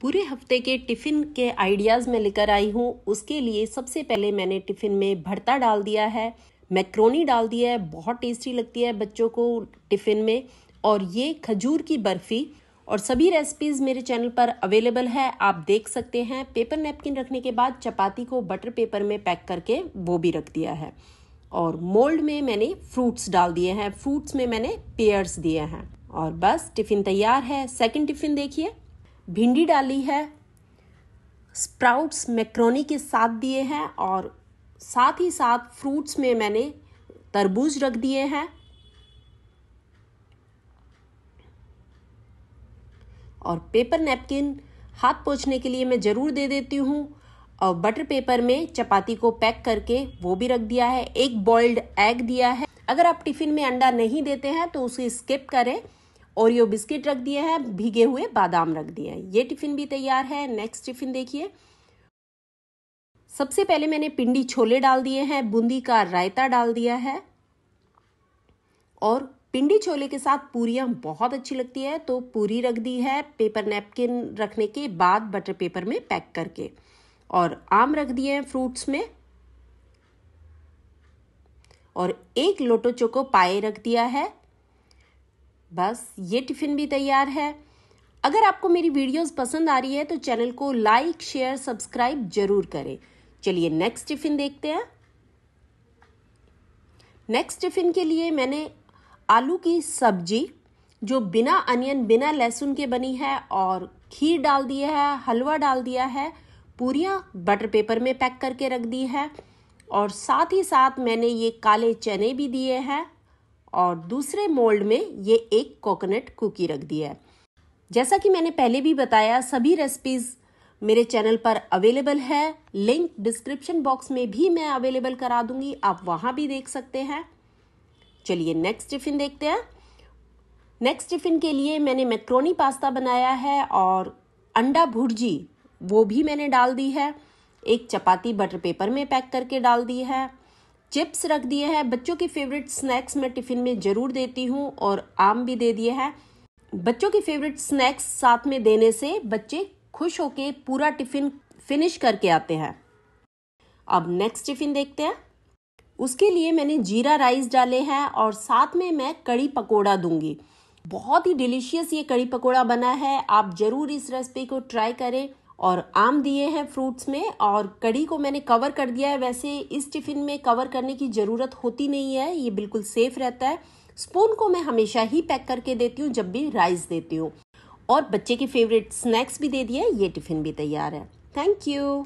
पूरे हफ्ते के टिफ़िन के आइडियाज़ में लेकर आई हूँ उसके लिए सबसे पहले मैंने टिफ़िन में भरता डाल दिया है मैक्रोनी डाल दिया है बहुत टेस्टी लगती है बच्चों को टिफ़िन में और ये खजूर की बर्फ़ी और सभी रेसिपीज़ मेरे चैनल पर अवेलेबल है आप देख सकते हैं पेपर नैपकिन रखने के बाद चपाती को बटर पेपर में पैक करके वो भी रख दिया है और मोल्ड में मैंने फ्रूट्स डाल दिए हैं फ्रूट्स में मैंने पेयर्स दिए हैं और बस टिफ़िन तैयार है सेकंड टिफ़िन देखिए भिंडी डाली है स्प्राउट्स मैक्रोनी के साथ दिए हैं और साथ ही साथ फ्रूट्स में मैंने तरबूज रख दिए हैं और पेपर नैपकिन हाथ पोछने के लिए मैं ज़रूर दे देती हूँ और बटर पेपर में चपाती को पैक करके वो भी रख दिया है एक बॉइल्ड एग दिया है अगर आप टिफ़िन में अंडा नहीं देते हैं तो उसे स्किप करें ओरियो बिस्किट रख दिए हैं भीगे हुए बादाम रख दिए हैं ये टिफ़िन भी तैयार है नेक्स्ट टिफ़िन देखिए सबसे पहले मैंने पिंडी छोले डाल दिए हैं बूंदी का रायता डाल दिया है और पिंडी छोले के साथ पूरियां बहुत अच्छी लगती है तो पूरी रख दी है पेपर नैपकिन रखने के बाद बटर पेपर में पैक करके और आम रख दिए हैं फ्रूट्स में और एक लोटो चोको पाए रख दिया है बस ये टिफ़िन भी तैयार है अगर आपको मेरी वीडियोस पसंद आ रही है तो चैनल को लाइक शेयर सब्सक्राइब जरूर करें चलिए नेक्स्ट टिफ़िन देखते हैं नेक्स्ट टिफ़िन के लिए मैंने आलू की सब्जी जो बिना अनियन बिना लहसुन के बनी है और खीर डाल दिया है हलवा डाल दिया है पूरियाँ बटर पेपर में पैक करके रख दी है और साथ ही साथ मैंने ये काले चने भी दिए हैं और दूसरे मोल्ड में ये एक कोकोनट कुकी रख दिया है जैसा कि मैंने पहले भी बताया सभी रेसिपीज़ मेरे चैनल पर अवेलेबल है लिंक डिस्क्रिप्शन बॉक्स में भी मैं अवेलेबल करा दूंगी आप वहां भी देख सकते हैं चलिए नेक्स्ट टिफिन देखते हैं नेक्स्ट टिफिन के लिए मैंने मैक्रोनी पास्ता बनाया है और अंडा भुर्जी वो भी मैंने डाल दी है एक चपाती बटर पेपर में पैक करके डाल दी है चिप्स रख दिए हैं बच्चों के फेवरेट स्नैक्स मैं टिफ़िन में ज़रूर देती हूँ और आम भी दे दिए हैं बच्चों के फेवरेट स्नैक्स साथ में देने से बच्चे खुश होके पूरा टिफ़िन फिनिश करके आते हैं अब नेक्स्ट टिफ़िन देखते हैं उसके लिए मैंने जीरा राइस डाले हैं और साथ में मैं कड़ी पकोड़ा दूंगी बहुत ही डिलीशियस ये कड़ी पकोड़ा बना है आप ज़रूर इस रेसिपी को ट्राई करें और आम दिए हैं फ्रूट्स में और कड़ी को मैंने कवर कर दिया है वैसे इस टिफ़िन में कवर करने की ज़रूरत होती नहीं है ये बिल्कुल सेफ़ रहता है स्पून को मैं हमेशा ही पैक करके देती हूँ जब भी राइस देती हूँ और बच्चे के फेवरेट स्नैक्स भी दे दिए ये टिफ़िन भी तैयार है थैंक यू